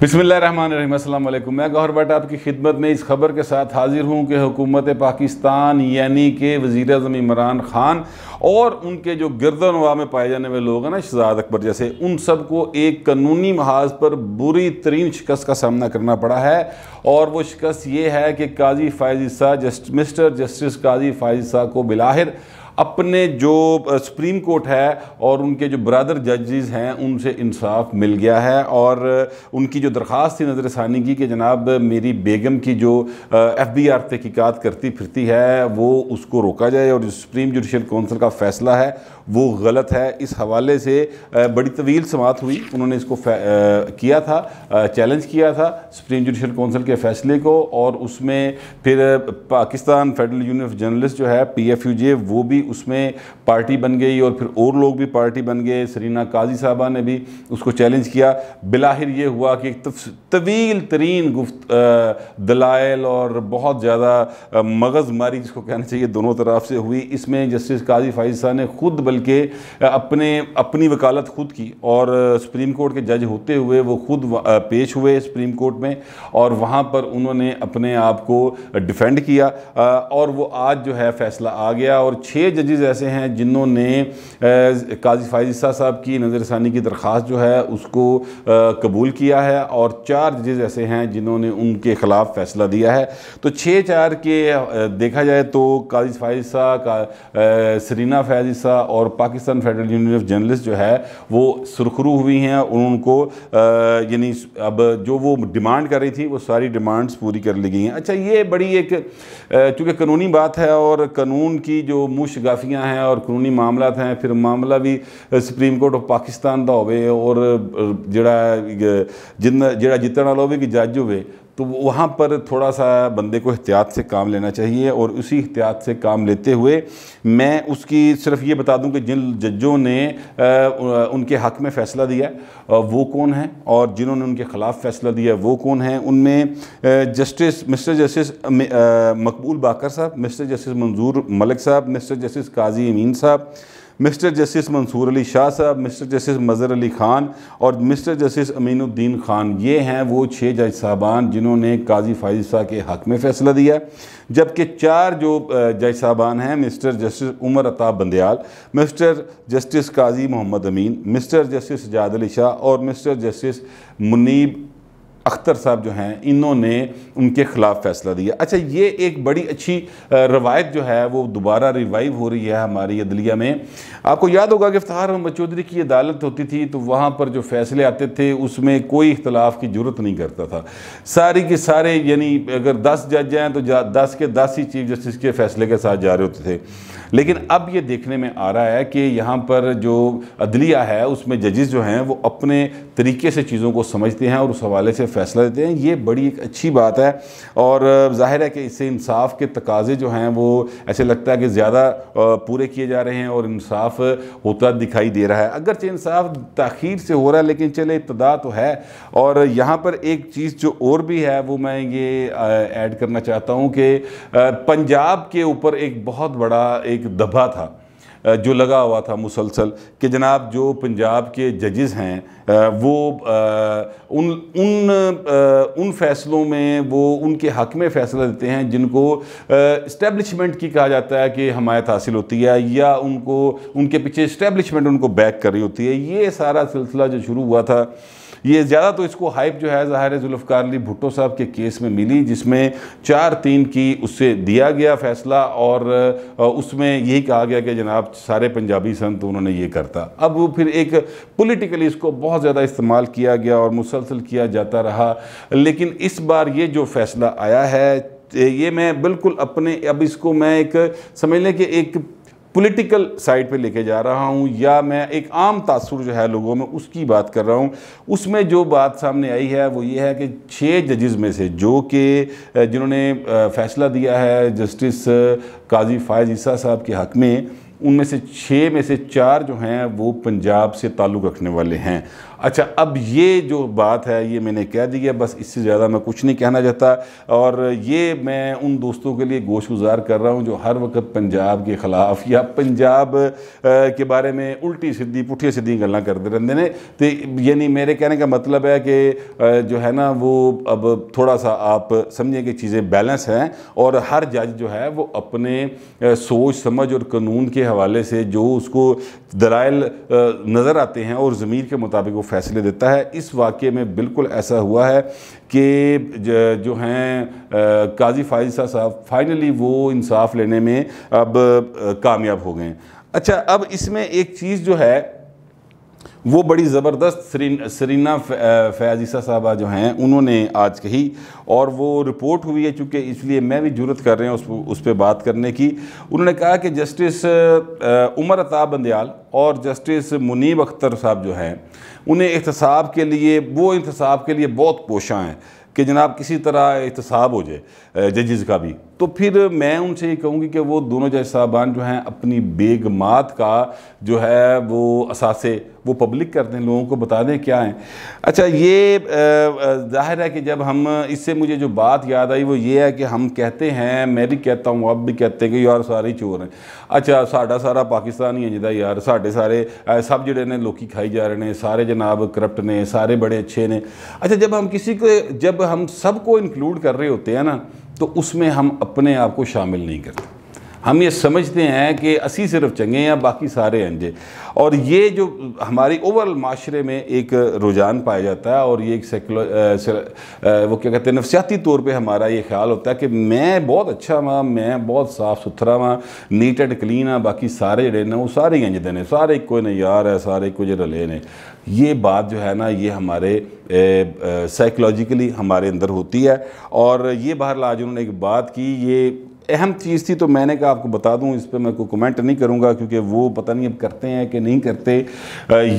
बिसमीम अल्लाम मैं गौहर भट्ट आपकी खिदमत में इस खबर के साथ हाजिर हूँ कि हुकूमत पाकिस्तान यानी कि वज़ी अजम इमरान ख़ान और उनके जो गर्दनवा में पाए जाने वाले लोग हैं ना शहजाद अकबर जैसे उन सब को एक कानूनी महाज पर बुरी तरीन शिकस्त का सामना करना पड़ा है और वो शिकस्त ये है कि Qazi Faizi Shah just mister justice Qazi Faizi Shah को बिलाहिर अपने जो सुप्रीम कोर्ट है और उनके जो ब्रदर जजेस हैं उनसे इंसाफ मिल गया है और उनकी जो दरख्वास्त थी नज़र षानी की कि जनाब मेरी बेगम की जो एफ़ बी आर तहकीक़ात करती फिरती है वो उसको रोका जाए और जो सुप्रीम जुडिशल कौंसिल का फ़ैसला है वो गलत है इस हवाले से बड़ी तवील समात हुई उन्होंने इसको किया था चैलेंज किया था सुप्रीम जुडिशल कौंसिल के फ़ैसले को और उसमें फिर Pakistan federal union of journalist जो है पी एफ यू जे वो भी उसमें पार्टी बन गई और फिर और लोग भी पार्टी बन गए सरीना काजी साहबा ने भी उसको चैलेंज किया बिलाहिर ये हुआ कि एक तवील तरीन गुफ्त दलाइल और बहुत ज़्यादा मगज़ मारी जिसको कहना चाहिए दोनों तरफ से हुई इसमें जस्टिस काजी फाइज शाह ने खुद बल्कि अपने अपनी वकालत खुद की और सुप्रीम कोर्ट के जज होते हुए वो खुद पेश हुए सुप्रीम कोर्ट में और वहाँ पर उन्होंने अपने आप को डिफेंड किया और वो आज जो है फैसला आ गया और छः जजेज़ ऐसे हैं जिन्होंने काजी फायजिस्सा साहब की नज़रसानी की दरख्वास्त जो है उसको कबूल किया है और चार जजेज़ ऐसे हैं जिन्होंने उनके ख़िलाफ़ फ़ैसला दिया है तो छः चार के देखा जाए तो काजी फायजिस्सा का सरीना फैजिस्सा और Pakistan federal union of journalist जो है वो सुरखरू हुई हैं और उनको यानी अब जो वो डिमांड कर रही थी वो सारी डिमांड्स पूरी कर ली गई हैं अच्छा ये बड़ी एक चूँकि कानूनी बात है और कानून की जो मुश ਗਾਫੀਆਂ ਹੈ ਔਰ ਕਾਨੂੰਨੀ ਮਾਮਲਾ ਹੈ ਫਿਰ ਮਾਮਲਾ ਵੀ ਸੁਪਰੀਮ ਕੋਰਟ ਆਫ ਪਾਕਿਸਤਾਨ ਦਾ ਹੋਵੇ ਔਰ ਜਿਹੜਾ ਜਿੰਨ ਜਿਹੜਾ ਜਿੱਤਣ ਵਾਲਾ ਹੋਵੇ ਕਿ ਜੱਜ ਹੋਵੇ तो वहाँ पर थोड़ा सा बंदे को एहतियात से काम लेना चाहिए और उसी एहतियात से काम लेते हुए मैं उसकी सिर्फ ये बता दूं कि जिन जजों ने उनके हक़ में फ़ैसला दिया वो कौन है और जिन्होंने उनके ख़िलाफ़ फ़ैसला दिया वो कौन है उनमें जस्टिस मिस्टर जस्टिस मकबूल बाकर साहब मिस्टर जस्टिस मंजूर मलिक साहब मिस्टर जस्टिस काजी अमीन साहब मिस्टर जस्टिस मंसूर अली शाह साहब मिस्टर जस्टिस मज़र अली ख़ान और मिस्टर जस्टिस अमीनुद्दीन ख़ान ये हैं वो छः जज साहबान जिन्होंने काजी फाइज शाह के हक़ में फ़ैसला दिया जबकि चार जो जज साहबान हैं mister justice Umar Ata Bandial mister justice Qazi Mohammad Amin mister justice जाद अली शाह और मिस्टर जस्टिस मुनीब अख्तर साहब जो हैं इन्होंने उनके ख़िलाफ़ फ़ैसला दिया अच्छा ये एक बड़ी अच्छी रवायत जो है वो दोबारा रिवाइव हो रही है हमारी अदलिया में आपको याद होगा कि इफ्तार अहमद चौधरी की अदालत होती थी तो वहाँ पर जो फ़ैसले आते थे उसमें कोई इख्तलाफ की जरूरत नहीं करता था सारी के सारे यानी अगर दस जज हैं तो दस के दस ही चीफ जस्टिस के फ़ैसले के साथ जा रहे होते थे लेकिन अब ये देखने में आ रहा है कि यहाँ पर जो अदलिया है उसमें जजेस जो हैं वो अपने तरीके से चीज़ों को समझते हैं और उस हवाले से फ़ैसला देते हैं ये बड़ी एक अच्छी बात है और जाहिर है कि इससे इंसाफ के तकाजे जो हैं वो ऐसे लगता है कि ज़्यादा पूरे किए जा रहे हैं और इंसाफ होता दिखाई दे रहा है अगरचे इंसाफ तखीर से हो रहा है लेकिन चले इब्तदा तो है और यहाँ पर एक चीज़ जो और भी है वो मैं ये ऐड करना चाहता हूँ कि पंजाब के ऊपर एक बहुत बड़ा एक एक दबा था जो लगा हुआ था मुसलसल कि जनाब जो पंजाब के जजेस हैं वो उन उन उन फैसलों में वो उनके हक में फैसला देते हैं जिनको इस्टेब्लिशमेंट की कहा जाता है कि हमायत हासिल होती है या उनको उनके पीछे इस्टेब्लिशमेंट उनको बैक कर रही होती है ये सारा सिलसिला जो शुरू हुआ था ये ज़्यादा तो इसको हाइप जो है ज़ाहिर जुल्फ़कार अली भुट्टो साहब के केस में मिली जिसमें चार तीन की उससे दिया गया फैसला और उसमें यही कहा गया कि जनाब सारे पंजाबी सन तो उन्होंने ये करता अब वो फिर एक पोलिटिकली इसको बहुत ज़्यादा इस्तेमाल किया गया और मुसलसल किया जाता रहा लेकिन इस बार ये जो फैसला आया है ये मैं बिल्कुल अपने अब इसको मैं एक समझ लें कि एक पॉलिटिकल साइड पे लेके जा रहा हूँ या मैं एक आम तासुर जो है लोगों में उसकी बात कर रहा हूँ उसमें जो बात सामने आई है वो ये है कि छः जजेस में से जो कि जिन्होंने फैसला दिया है जस्टिस काजी फायज ईसा साहब के हक़ में उनमें से छः में से चार जो हैं वो पंजाब से ताल्लुक़ रखने वाले हैं अच्छा अब ये जो बात है ये मैंने कह दी है बस इससे ज़्यादा मैं कुछ नहीं कहना चाहता और ये मैं उन दोस्तों के लिए गोश गुजार कर रहा हूँ जो हर वक्त पंजाब के ख़िलाफ़ या पंजाब के बारे में उल्टी सीधी पुठी सीधी गल् करते रहते हैं तो यानी मेरे कहने का मतलब है कि जो है ना वो अब थोड़ा सा आप समझें कि चीज़ें बैलेंस हैं और हर जज जो है वो अपने सोच समझ और कानून के हवाले से जो उसको दलाइल नज़र आते हैं और ज़मीर के मुताबिक वो फैसले देता है इस वाक्य में बिल्कुल ऐसा हुआ है कि जो हैं काजी फायसा साहब फाइनली वो इंसाफ लेने में अब कामयाब हो गए अच्छा अब इसमें एक चीज़ जो है वो बड़ी ज़बरदस्त सरीन, सरीना फयाजीसा साहबा जो हैं उन्होंने आज कही और वो रिपोर्ट हुई है चूँकि इसलिए मैं भी जरूरत कर रहे हैं उस उस पर बात करने की उन्होंने कहा कि जस्टिस उमर अताब बंदयाल और जस्टिस मुनीब अख्तर साहब जो हैं उन्हें एहतसाब के लिए वो इंतसाब के लिए बहुत पोशा हैं कि जनाब किसी तरह एहतसाब हो जाए जजेस का भी तो फिर मैं उनसे ये कहूँगी कि वो दोनों जज साहबान जो हैं अपनी बेगमात का जो है वो असासे वो पब्लिक कर दें लोगों को बता दें क्या है अच्छा ये जाहिर है कि जब हम इससे मुझे जो बात याद आई वो ये है कि हम कहते हैं मैं भी कहता हूँ आप भी कहते हैं कि यार सारे चोर हैं अच्छा साढ़ा सारा पाकिस्तान ही है जिदा यार साढ़े सारे सब जड़े ने लोग खाई जा रहे हैं सारे जनाब करप्ट ने सारे बड़े अच्छे ने अच्छा जब हम किसी को जब हम सबको इंक्लूड कर रहे होते हैं ना तो उसमें हम अपने आप को शामिल नहीं करते हम ये समझते हैं कि असी सिर्फ चंगे हैं बाकी सारे अंजे और ये जो हमारी ओवरऑल माशरे में एक रुझान पाया जाता है और ये एक सेकुलर वो क्या कहते हैं नफसियाती तौर पे हमारा ये ख्याल होता है कि मैं बहुत अच्छा वहाँ मैं बहुत साफ़ सुथरा वहाँ नीट एंड क्लीन हाँ बाकी सारे जड़े ने वो सारे अंजते ने सारे कोई ने यार है सारे कुछ रले ने ये बात जो है ना ये हमारे साइकोलॉजिकली हमारे अंदर होती है और ये बाहर आज उन्होंने एक बात की ये अहम चीज़ थी तो मैंने कहा आपको बता दूं इस पर मैं कोई कमेंट नहीं करूंगा क्योंकि वो पता नहीं अब करते हैं कि नहीं करते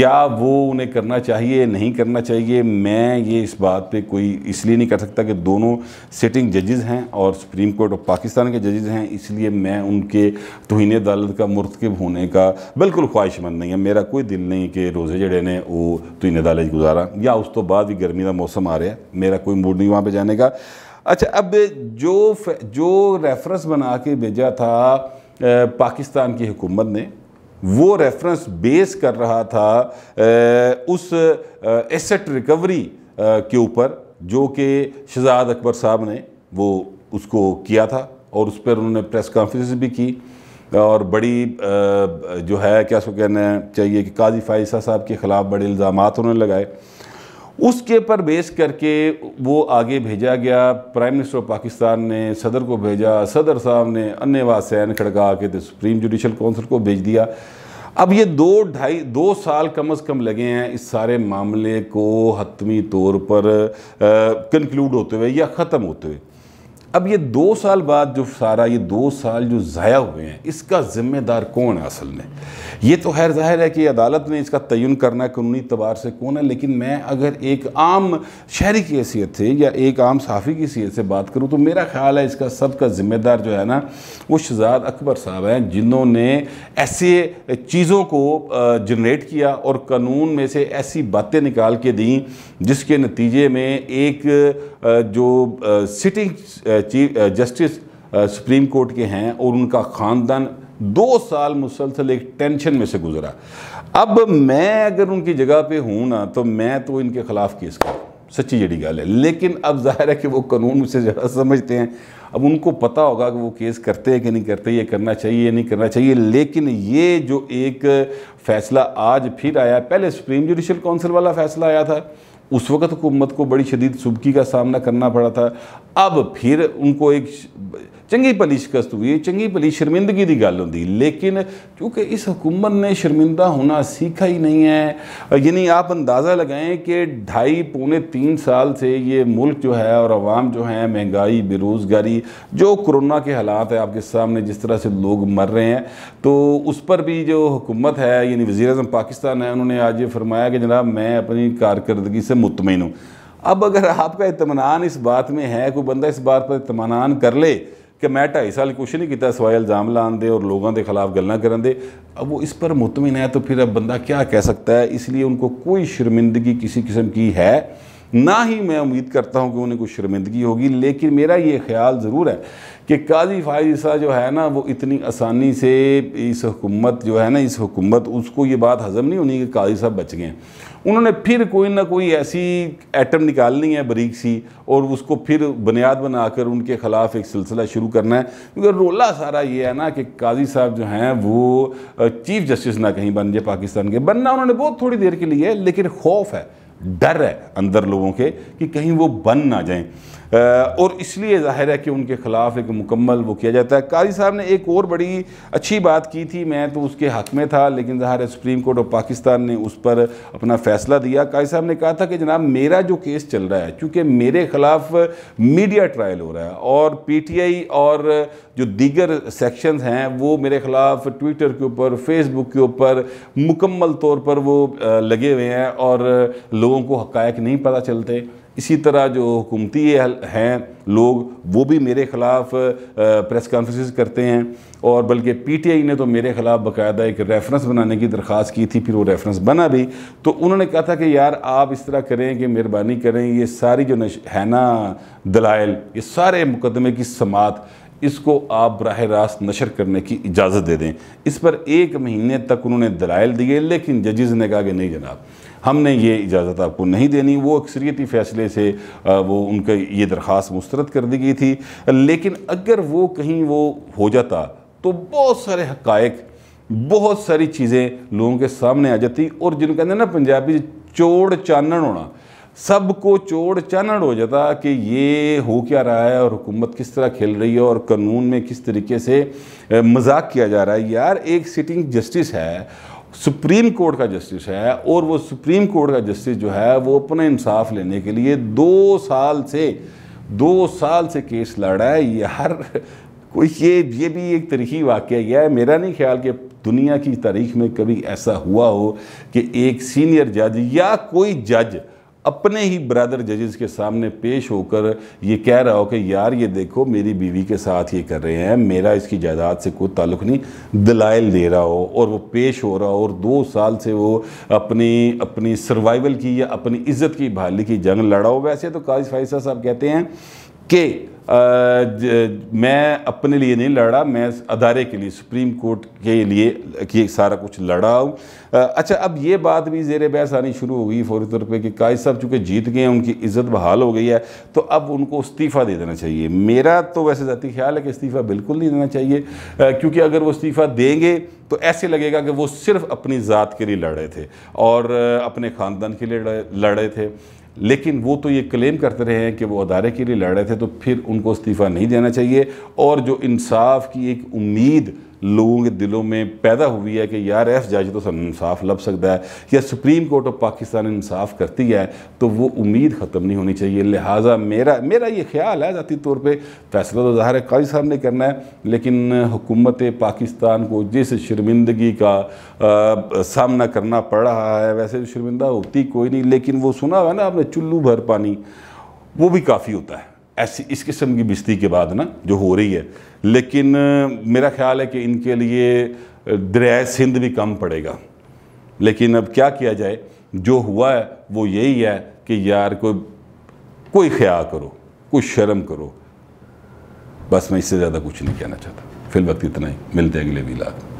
या वो उन्हें करना चाहिए नहीं करना चाहिए मैं ये इस बात पे कोई इसलिए नहीं कर सकता कि दोनों सिटिंग जजेज़ हैं और सुप्रीम कोर्ट ऑफ पाकिस्तान के जजेज़ हैं इसलिए मैं उनके तोहन अदालत का मरतकब होने का बिल्कुल ख्वाहिशमंद नहीं है मेरा कोई दिल नहीं कि रोज़े जड़े ने वो तोहन अदालत गुजारा या उस तो बाद भी गर्मी का मौसम आ रहा है मेरा कोई मूड नहीं वहाँ पर जाने का अच्छा अब जो जो रेफरेंस बना के भेजा था पाकिस्तान की हुकूमत ने वो रेफरेंस बेस कर रहा था उस एसेट रिकवरी के ऊपर जो कि शहजाद अकबर साहब ने वो उसको किया था और उस पर उन्होंने प्रेस कॉन्फ्रेंस भी की और बड़ी जो है क्या सो कहना चाहिए कि काजी फाइसा साहब के ख़िलाफ़ बड़े इल्ज़ाम उन्होंने लगाए उसके पर बेस करके वो आगे भेजा गया प्राइम मिनिस्टर ऑफ पाकिस्तान ने सदर को भेजा सदर साहब ने अन्य सैन खड़का के सुप्रीम जुडिशल काउंसिल को भेज दिया अब ये दो ढाई दो साल कम अज़ कम लगे हैं इस सारे मामले को हतमी तौर पर कंक्लूड होते हुए या ख़त्म होते हुए अब ये दो साल बाद जो सारा ये दो साल जो ज़ाया हुए हैं इसका ज़िम्मेदार कौन है असल में ये तो खैर जाहिर है कि अदालत ने इसका तयन करना कानूनी तबार से कौन है लेकिन मैं अगर एक आम शहरी की हैसियत से या एक आम साफ़ी की हैसियत से बात करूँ तो मेरा ख्याल है इसका सबका ज़िम्मेदार जो है ना वो शहजाद अकबर साहब हैं जिन्होंने ऐसे चीज़ों को जनरेट किया और कानून में से ऐसी बातें निकाल के दी जिसके नतीजे में एक जो sitting chief justice supreme court के हैं और उनका ख़ानदान दो साल मुसलसल एक टेंशन में से गुजरा अब मैं अगर उनकी जगह पे हूँ ना तो मैं तो इनके ख़िलाफ़ केस करूँ सच्ची जड़ी गल है लेकिन अब जाहिर है कि वो कानून से ज़्यादा समझते हैं अब उनको पता होगा कि वो केस करते हैं कि नहीं करते ये करना चाहिए नहीं करना चाहिए लेकिन ये जो एक फ़ैसला आज फिर आया पहले सुप्रीम जुडिशल काउंसिल वाला फ़ैसला आया था उस वक्त हुकूमत को बड़ी शदीद सुबकी का सामना करना पड़ा था अब फिर उनको एक ਚੰਗੀ ਭਲੀ शिकस्त हुई चंकी भली शर्मिंदगी की गल हों लेकिन क्योंकि इस हुकूमत ने शर्मिंदा होना सीखा ही नहीं है यानी आप अंदाज़ा लगाएं कि ढाई पौने तीन साल से ये मुल्क जो है और आवाम जो है महंगाई बेरोज़गारी जो कोरोना के हालात है आपके सामने जिस तरह से लोग मर रहे हैं तो उस पर भी जो हुकूमत है यानी वज़ी अजम पाकिस्तान है उन्होंने आज ये फरमाया कि जनाब मैं अपनी कारकर्दगी से मुतमिन हूँ अब अगर आपका इतमान इस बात में है कोई बंदा इस बात पर इतमान कर ले कि मैं ढाई साल कुछ नहीं किया सवाए इल्ज़ाम लाने ਦੇ और लोगों के खिलाफ गल् ਕਰਨ ਦੇ अब वो इस पर मुतमिन है तो फिर अब बंदा क्या कह सकता है इसलिए उनको कोई शर्मिंदगी किसी किस्म की है ना ही मैं उम्मीद करता हूँ कि उन्हें कुछ शर्मिंदगी होगी लेकिन मेरा ये ख्याल ज़रूर है कि काजी फायसा जो है ना वो इतनी आसानी से इस हुकूमत जो है ना इस हुकूमत उसको ये बात हज़म नहीं होनी कि काजी साहब बच गए उन्होंने फिर कोई ना कोई ऐसी एटम निकालनी है बरीक सी और उसको फिर बुनियाद बनाकर उनके ख़िलाफ़ एक सिलसिला शुरू करना है क्योंकि रोला सारा ये है ना कि काजी साहब जो हैं वो चीफ जस्टिस ना कहीं बन जाए पाकिस्तान के बनना उन्होंने बहुत थोड़ी देर के लिए लेकिन खौफ है डर है अंदर लोगों के कि कहीं वो बन ना जाएं और इसलिए जाहिर है कि उनके ख़िलाफ़ एक मुकम्मल वो किया जाता है काजी साहब ने एक और बड़ी अच्छी बात की थी मैं तो उसके हक़ में था लेकिन जाहिर है सुप्रीम कोर्ट ऑफ पाकिस्तान ने उस पर अपना फ़ैसला दिया काजी साहब ने कहा था कि जनाब मेरा जो केस चल रहा है चूँकि मेरे ख़िलाफ़ मीडिया ट्रायल हो रहा है और पी टी आई और जो दीगर सेक्शन हैं वो मेरे ख़िलाफ़ ट्विटर के ऊपर फेसबुक के ऊपर मुकम्मल तौर पर वो लगे हुए हैं और लोग लोगों को हकायक नहीं पता चलते इसी तरह जो हुकूमती हैं लोग वो भी मेरे ख़िलाफ़ प्रेस कॉन्फ्रेंस करते हैं और बल्कि पी टी आई ने तो मेरे ख़िलाफ़ बाकायदा एक रेफरेंस बनाने की दरख्वास्त की थी फिर वो रेफरेंस बना भी तो उन्होंने कहा था कि यार आप इस तरह करें कि मेहरबानी करें ये सारी जो नश है ना दलाइल ये सारे मुकदमे की समात इसको आप बरह रास्त नशर करने की इजाज़त दे दें इस पर एक महीने तक उन्होंने दलाइल दिए लेकिन जजेज़ ने कहा कि नहीं जनाब हमने ये इजाज़त आपको नहीं देनी वो अक्सरियती फ़ैसले से वो उनका ये दरख्वास मुस्रद कर दी गई थी लेकिन अगर वो कहीं वो हो जाता तो बहुत सारे हकायक बहुत सारी चीज़ें लोगों के सामने आ जाती और जिनका ना पंजाबी चोड़ चानन होना सबको चोड़ चानड़ हो जाता कि ये हो क्या रहा है और हुकूमत किस तरह खेल रही है और कानून में किस तरीके से मजाक किया जा रहा है यार एक सिटिंग जस्टिस है सुप्रीम कोर्ट का जस्टिस है और वो सुप्रीम कोर्ट का जस्टिस जो है वो अपना इंसाफ लेने के लिए दो साल से दो साल से केस लड़ रहा है यार कोई ये ये भी एक तरीकी वाक़ है मेरा नहीं ख्याल कि दुनिया की तारीख में कभी ऐसा हुआ हो कि एक सीनियर जज या कोई जज अपने ही ब्रदर जजेस के सामने पेश होकर ये कह रहा हो कि यार ये देखो मेरी बीवी के साथ ये कर रहे हैं मेरा इसकी जायदाद से कोई ताल्लुक नहीं दलाइल दे रहा हो और वो पेश हो रहा हो और दो साल से वो अपनी अपनी सर्वाइवल की या अपनी इज़्ज़त की बहाली की जंग लड़ा हो वैसे तो काजी फाइसा साहब कहते हैं कि मैं अपने लिए नहीं लड़ा मैं अदारे के लिए सुप्रीम कोर्ट के लिए कि सारा कुछ लड़ा हूँ अच्छा अब ये बात भी जेर बहस आनी शुरू हो गई फौरी तौर पर कि काज साहब चूँकि जीत गए हैं उनकी इज्जत बहाल हो गई है तो अब उनको इस्तीफ़ा दे देना चाहिए मेरा तो वैसे ज़ाती ख्याल है कि इस्तीफ़ा बिल्कुल नहीं देना चाहिए क्योंकि अगर वो इस्तीफ़ा देंगे तो ऐसे लगेगा कि वो सिर्फ अपनी ज़ात के लिए लड़े थे और अपने ख़ानदान के लिए लड़े थे लेकिन वो तो ये क्लेम करते रहे हैं कि वो अदारे के लिए लड़ रहे थे तो फिर उनको इस्तीफ़ा नहीं देना चाहिए और जो इंसाफ की एक उम्मीद लोगों के दिलों में पैदा हुई है कि यार एस जज तो सन इंसाफ लग सकता है या सुप्रीम कोर्ट ऑफ पाकिस्तान इंसाफ करती है तो वो उम्मीद ख़त्म नहीं होनी चाहिए लिहाजा मेरा मेरा ये ख्याल है ज़ाती तौर पर फैसला तो ज़ाहिर है काजी साहब ने करना है लेकिन हुकूमत पाकिस्तान को जिस शर्मिंदगी का आ, सामना करना पड़ रहा है वैसे शर्मिंदा होती कोई नहीं लेकिन वो सुना हुआ है ना आपने चुल्लू भर पानी वो भी काफ़ी होता है ऐसी इस किस्म की बिस्ती के बाद ना जो हो रही है लेकिन मेरा ख्याल है कि इनके लिए दरियाए सिंध भी कम पड़ेगा लेकिन अब क्या किया जाए जो हुआ है वो यही है कि यार कोई कोई ख्याल करो कोई शर्म करो बस मैं इससे ज़्यादा कुछ नहीं कहना चाहता वक्त इतना ही मिलते हैं अगले में